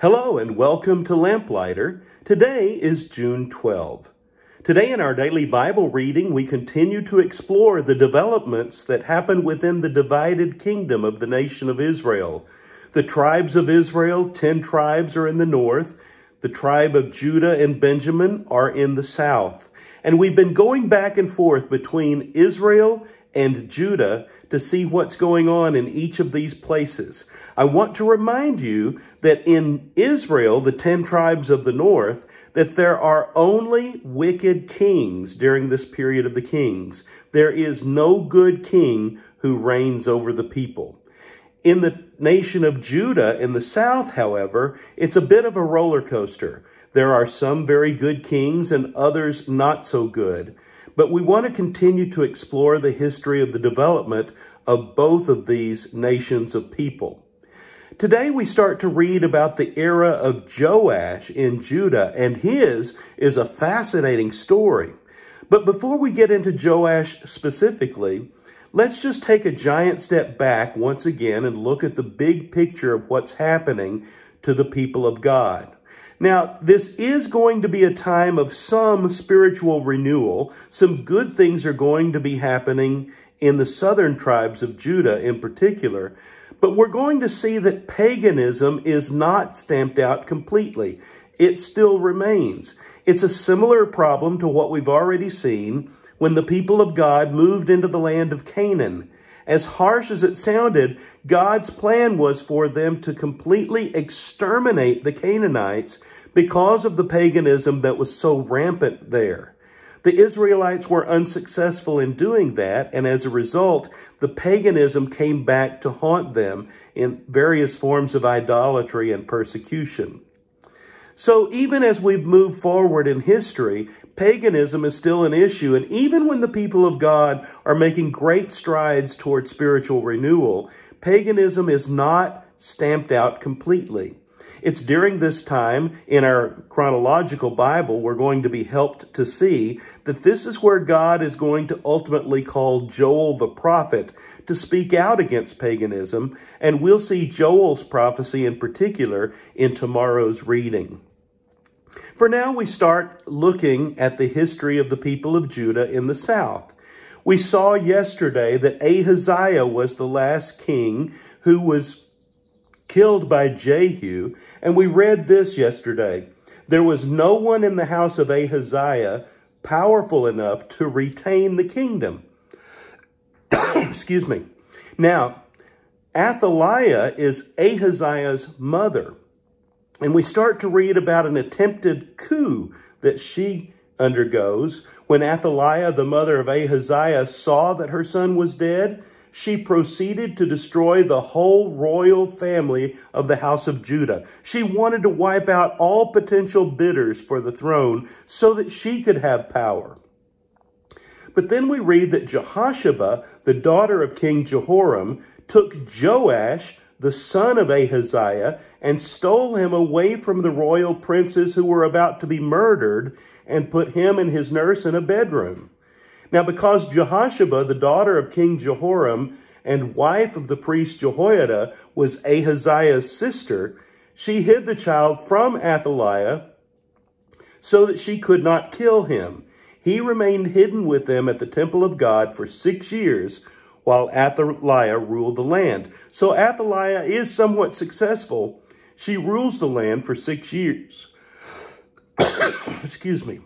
Hello and welcome to Lamplighter. Today is June 12. Today in our daily Bible reading, we continue to explore the developments that happen within the divided kingdom of the nation of Israel. The tribes of Israel, 10 tribes are in the north. The tribe of Judah and Benjamin are in the south. And we've been going back and forth between Israel and Judah to see what's going on in each of these places. I want to remind you that in Israel, the 10 tribes of the north, that there are only wicked kings during this period of the kings. There is no good king who reigns over the people. In the nation of Judah in the south, however, it's a bit of a roller coaster. There are some very good kings and others not so good. But we want to continue to explore the history of the development of both of these nations of people. Today we start to read about the era of Joash in Judah, and his is a fascinating story. But before we get into Joash specifically, let's just take a giant step back once again and look at the big picture of what's happening to the people of God. Now, this is going to be a time of some spiritual renewal. Some good things are going to be happening in the southern tribes of Judah in particular. But we're going to see that paganism is not stamped out completely. It still remains. It's a similar problem to what we've already seen when the people of God moved into the land of Canaan as harsh as it sounded, God's plan was for them to completely exterminate the Canaanites because of the paganism that was so rampant there. The Israelites were unsuccessful in doing that, and as a result, the paganism came back to haunt them in various forms of idolatry and persecution. So even as we've moved forward in history, paganism is still an issue. And even when the people of God are making great strides toward spiritual renewal, paganism is not stamped out completely. It's during this time in our chronological Bible we're going to be helped to see that this is where God is going to ultimately call Joel the prophet to speak out against paganism, and we'll see Joel's prophecy in particular in tomorrow's reading. For now, we start looking at the history of the people of Judah in the south. We saw yesterday that Ahaziah was the last king who was killed by Jehu. And we read this yesterday. There was no one in the house of Ahaziah powerful enough to retain the kingdom. Excuse me. Now, Athaliah is Ahaziah's mother. And we start to read about an attempted coup that she undergoes. When Athaliah, the mother of Ahaziah, saw that her son was dead, she proceeded to destroy the whole royal family of the house of Judah. She wanted to wipe out all potential bidders for the throne so that she could have power. But then we read that Jehosheba, the daughter of King Jehoram, took Joash, the son of Ahaziah, and stole him away from the royal princes who were about to be murdered, and put him and his nurse in a bedroom. Now, because Jehosheba, the daughter of King Jehoram and wife of the priest Jehoiada, was Ahaziah's sister, she hid the child from Athaliah so that she could not kill him. He remained hidden with them at the temple of God for six years while Athaliah ruled the land. So Athaliah is somewhat successful. She rules the land for six years. Excuse me.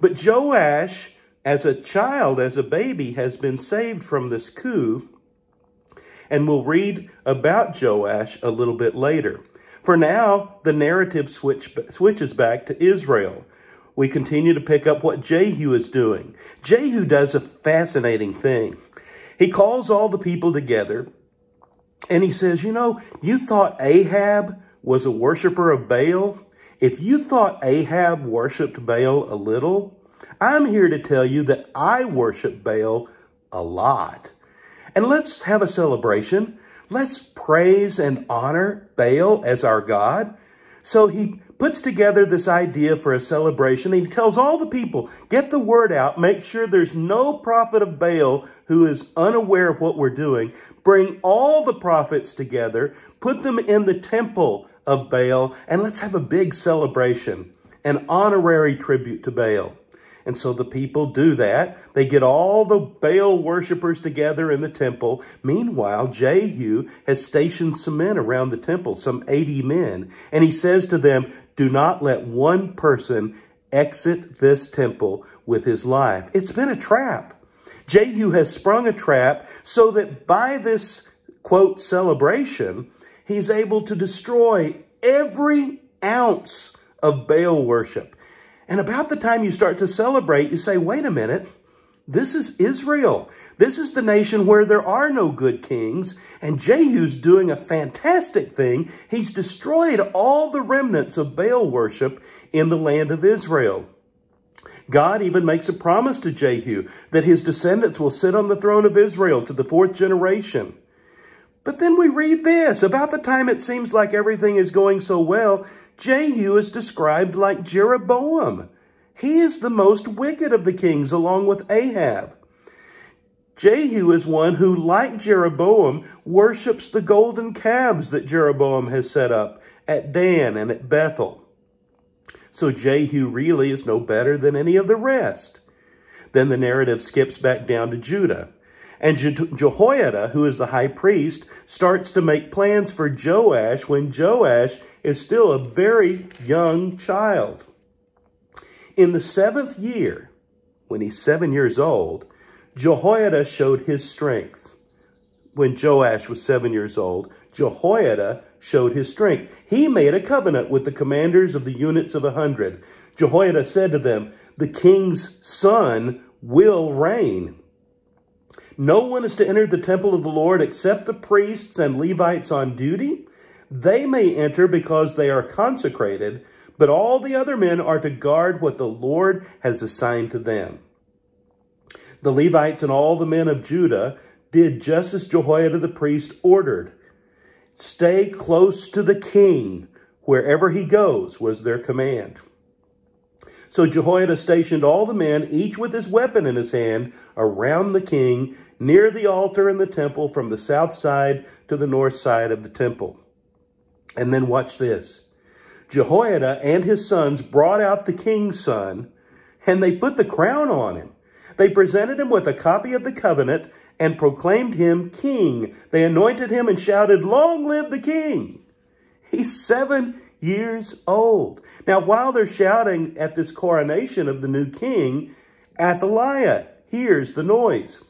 But Joash as a child, as a baby, has been saved from this coup. And we'll read about Joash a little bit later. For now, the narrative switch, switches back to Israel. We continue to pick up what Jehu is doing. Jehu does a fascinating thing. He calls all the people together and he says, You know, you thought Ahab was a worshiper of Baal? If you thought Ahab worshiped Baal a little, I'm here to tell you that I worship Baal a lot. And let's have a celebration. Let's praise and honor Baal as our God. So he puts together this idea for a celebration. He tells all the people, get the word out, make sure there's no prophet of Baal who is unaware of what we're doing. Bring all the prophets together, put them in the temple of Baal, and let's have a big celebration, an honorary tribute to Baal. And so the people do that. They get all the Baal worshippers together in the temple. Meanwhile, Jehu has stationed some men around the temple, some 80 men. And he says to them, do not let one person exit this temple with his life. It's been a trap. Jehu has sprung a trap so that by this, quote, celebration, he's able to destroy every ounce of Baal worship and about the time you start to celebrate, you say, wait a minute, this is Israel. This is the nation where there are no good kings. And Jehu's doing a fantastic thing. He's destroyed all the remnants of Baal worship in the land of Israel. God even makes a promise to Jehu that his descendants will sit on the throne of Israel to the fourth generation. But then we read this about the time it seems like everything is going so well, Jehu is described like Jeroboam. He is the most wicked of the kings, along with Ahab. Jehu is one who, like Jeroboam, worships the golden calves that Jeroboam has set up at Dan and at Bethel. So Jehu really is no better than any of the rest. Then the narrative skips back down to Judah. And Jehoiada, who is the high priest, starts to make plans for Joash when Joash is still a very young child. In the seventh year, when he's seven years old, Jehoiada showed his strength. When Joash was seven years old, Jehoiada showed his strength. He made a covenant with the commanders of the units of a hundred. Jehoiada said to them, The king's son will reign. No one is to enter the temple of the Lord except the priests and Levites on duty. They may enter because they are consecrated, but all the other men are to guard what the Lord has assigned to them. The Levites and all the men of Judah did just as Jehoiada the priest ordered. Stay close to the king wherever he goes, was their command. So Jehoiada stationed all the men, each with his weapon in his hand, around the king, near the altar in the temple, from the south side to the north side of the temple. And then watch this. Jehoiada and his sons brought out the king's son, and they put the crown on him. They presented him with a copy of the covenant and proclaimed him king. They anointed him and shouted, Long live the king! He's seven years old. Now, while they're shouting at this coronation of the new king, Athaliah hears the noise.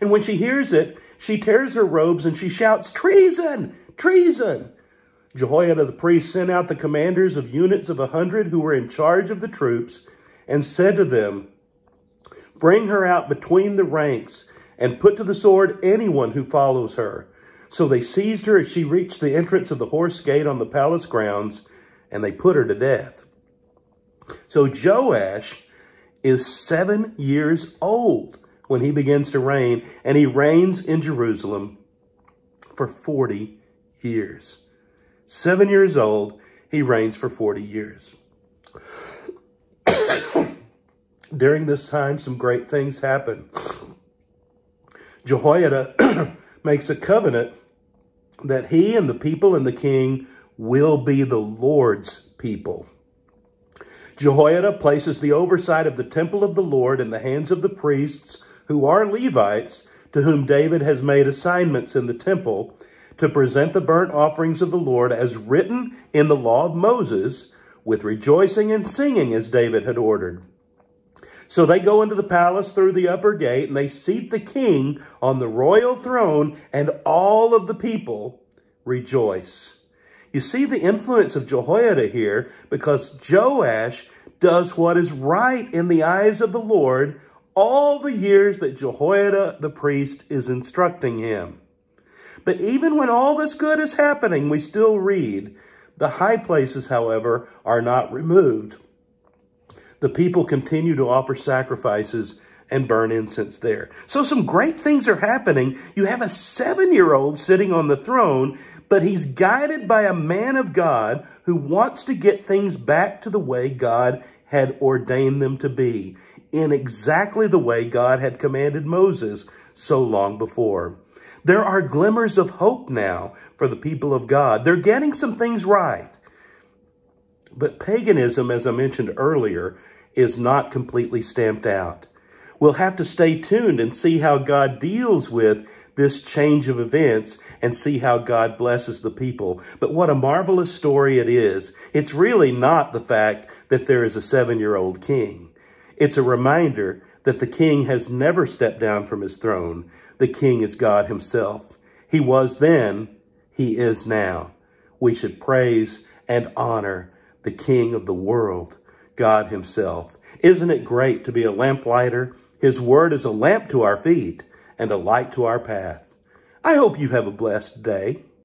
And when she hears it, she tears her robes and she shouts, Treason! Treason! Jehoiada the priest sent out the commanders of units of a hundred who were in charge of the troops and said to them, Bring her out between the ranks and put to the sword anyone who follows her. So they seized her as she reached the entrance of the horse gate on the palace grounds, and they put her to death. So Joash is seven years old when he begins to reign, and he reigns in Jerusalem for 40 years. Seven years old, he reigns for 40 years. During this time, some great things happen. Jehoiada makes a covenant that he and the people and the king will be the Lord's people. Jehoiada places the oversight of the temple of the Lord in the hands of the priests who are Levites, to whom David has made assignments in the temple to present the burnt offerings of the Lord as written in the law of Moses, with rejoicing and singing as David had ordered. So they go into the palace through the upper gate and they seat the king on the royal throne and all of the people rejoice. You see the influence of Jehoiada here because Joash does what is right in the eyes of the Lord all the years that Jehoiada the priest is instructing him. But even when all this good is happening, we still read, the high places, however, are not removed the people continue to offer sacrifices and burn incense there. So some great things are happening. You have a seven-year-old sitting on the throne, but he's guided by a man of God who wants to get things back to the way God had ordained them to be in exactly the way God had commanded Moses so long before. There are glimmers of hope now for the people of God. They're getting some things right. But paganism, as I mentioned earlier, is not completely stamped out. We'll have to stay tuned and see how God deals with this change of events and see how God blesses the people. But what a marvelous story it is. It's really not the fact that there is a seven-year-old king. It's a reminder that the king has never stepped down from his throne. The king is God himself. He was then, he is now. We should praise and honor the King of the world, God Himself. Isn't it great to be a lamplighter? His word is a lamp to our feet and a light to our path. I hope you have a blessed day.